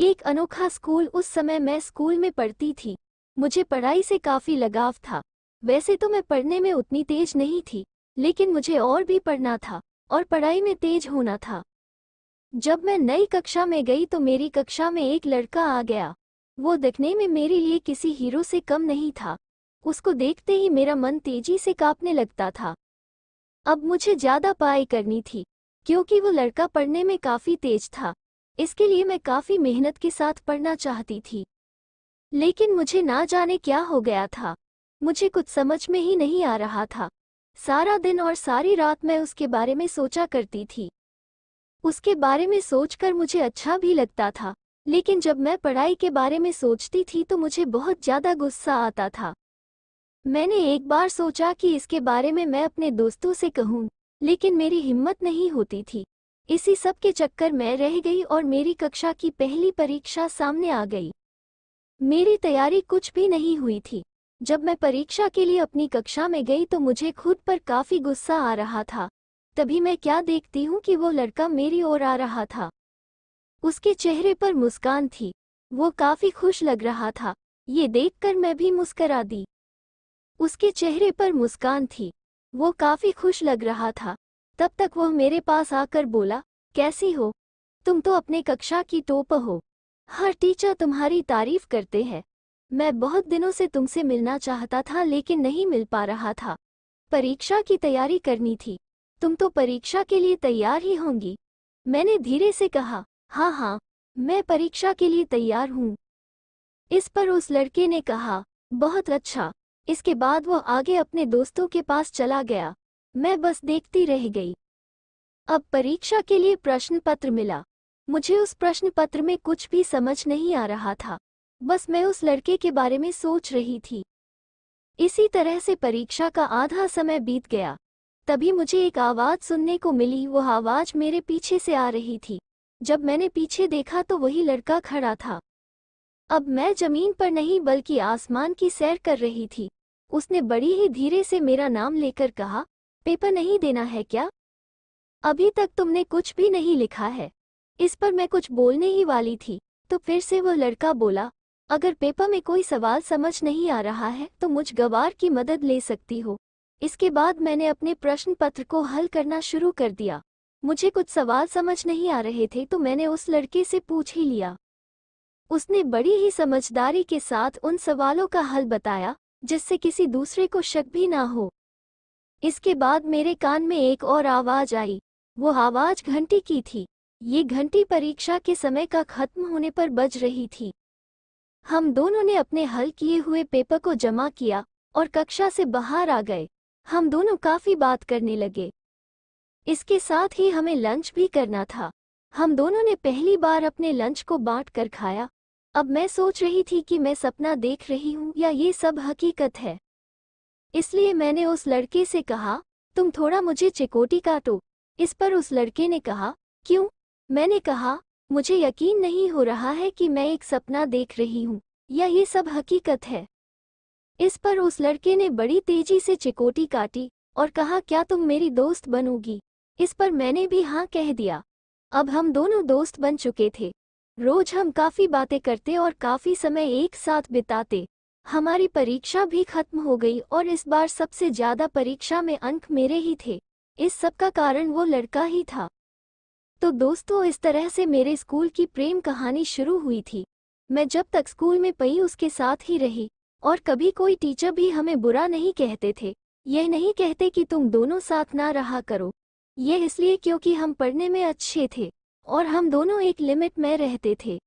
एक अनोखा स्कूल उस समय मैं स्कूल में पढ़ती थी मुझे पढ़ाई से काफ़ी लगाव था वैसे तो मैं पढ़ने में उतनी तेज नहीं थी लेकिन मुझे और भी पढ़ना था और पढ़ाई में तेज होना था जब मैं नई कक्षा में गई तो मेरी कक्षा में एक लड़का आ गया वो दिखने में मेरे लिए किसी हीरो से कम नहीं था उसको देखते ही मेरा मन तेजी से कांपने लगता था अब मुझे ज़्यादा पढ़ाई करनी थी क्योंकि वो लड़का पढ़ने में काफ़ी तेज था इसके लिए मैं काफ़ी मेहनत के साथ पढ़ना चाहती थी लेकिन मुझे ना जाने क्या हो गया था मुझे कुछ समझ में ही नहीं आ रहा था सारा दिन और सारी रात मैं उसके बारे में सोचा करती थी उसके बारे में सोचकर मुझे अच्छा भी लगता था लेकिन जब मैं पढ़ाई के बारे में सोचती थी तो मुझे बहुत ज़्यादा गुस्सा आता था मैंने एक बार सोचा कि इसके बारे में मैं अपने दोस्तों से कहूँ लेकिन मेरी हिम्मत नहीं होती थी इसी सब के चक्कर में रह गई और मेरी कक्षा की पहली परीक्षा सामने आ गई मेरी तैयारी कुछ भी नहीं हुई थी जब मैं परीक्षा के लिए अपनी कक्षा में गई तो मुझे खुद पर काफ़ी गुस्सा आ रहा था तभी मैं क्या देखती हूँ कि वो लड़का मेरी ओर आ रहा था उसके चेहरे पर मुस्कान थी वो काफ़ी खुश लग रहा था ये देखकर मैं भी मुस्करा दी उसके चेहरे पर मुस्कान थी वो काफ़ी खुश लग रहा था तब तक वह मेरे पास आकर बोला कैसी हो तुम तो अपने कक्षा की टोप हो हर टीचर तुम्हारी तारीफ करते हैं मैं बहुत दिनों से तुमसे मिलना चाहता था लेकिन नहीं मिल पा रहा था परीक्षा की तैयारी करनी थी तुम तो परीक्षा के लिए तैयार ही होंगी मैंने धीरे से कहा हाँ हाँ मैं परीक्षा के लिए तैयार हूँ इस पर उस लड़के ने कहा बहुत अच्छा इसके बाद वह आगे अपने दोस्तों के पास चला गया मैं बस देखती रह गई अब परीक्षा के लिए प्रश्न पत्र मिला मुझे उस प्रश्न पत्र में कुछ भी समझ नहीं आ रहा था बस मैं उस लड़के के बारे में सोच रही थी इसी तरह से परीक्षा का आधा समय बीत गया तभी मुझे एक आवाज़ सुनने को मिली वह आवाज़ मेरे पीछे से आ रही थी जब मैंने पीछे देखा तो वही लड़का खड़ा था अब मैं जमीन पर नहीं बल्कि आसमान की सैर कर रही थी उसने बड़ी ही धीरे से मेरा नाम लेकर कहा पेपर नहीं देना है क्या अभी तक तुमने कुछ भी नहीं लिखा है इस पर मैं कुछ बोलने ही वाली थी तो फिर से वो लड़का बोला अगर पेपर में कोई सवाल समझ नहीं आ रहा है तो मुझ गवार की मदद ले सकती हो इसके बाद मैंने अपने प्रश्न पत्र को हल करना शुरू कर दिया मुझे कुछ सवाल समझ नहीं आ रहे थे तो मैंने उस लड़के से पूछ ही लिया उसने बड़ी ही समझदारी के साथ उन सवालों का हल बताया जिससे किसी दूसरे को शक भी ना हो इसके बाद मेरे कान में एक और आवाज आई वो आवाज घंटी की थी ये घंटी परीक्षा के समय का खत्म होने पर बज रही थी हम दोनों ने अपने हल किए हुए पेपर को जमा किया और कक्षा से बाहर आ गए हम दोनों काफी बात करने लगे इसके साथ ही हमें लंच भी करना था हम दोनों ने पहली बार अपने लंच को बांट कर खाया अब मैं सोच रही थी कि मैं सपना देख रही हूँ या ये सब हकीकत है इसलिए मैंने उस लड़के से कहा तुम थोड़ा मुझे चिकोटी काटो इस पर उस लड़के ने कहा क्यों मैंने कहा मुझे यकीन नहीं हो रहा है कि मैं एक सपना देख रही हूँ या ये सब हकीकत है इस पर उस लड़के ने बड़ी तेजी से चिकोटी काटी और कहा क्या तुम मेरी दोस्त बनोगी इस पर मैंने भी हाँ कह दिया अब हम दोनों दोस्त बन चुके थे रोज हम काफ़ी बातें करते और काफ़ी समय एक साथ बिताते हमारी परीक्षा भी खत्म हो गई और इस बार सबसे ज्यादा परीक्षा में अंक मेरे ही थे इस सब का कारण वो लड़का ही था तो दोस्तों इस तरह से मेरे स्कूल की प्रेम कहानी शुरू हुई थी मैं जब तक स्कूल में पई उसके साथ ही रही और कभी कोई टीचर भी हमें बुरा नहीं कहते थे यह नहीं कहते कि तुम दोनों साथ ना रहा करो ये इसलिए क्योंकि हम पढ़ने में अच्छे थे और हम दोनों एक लिमिट में रहते थे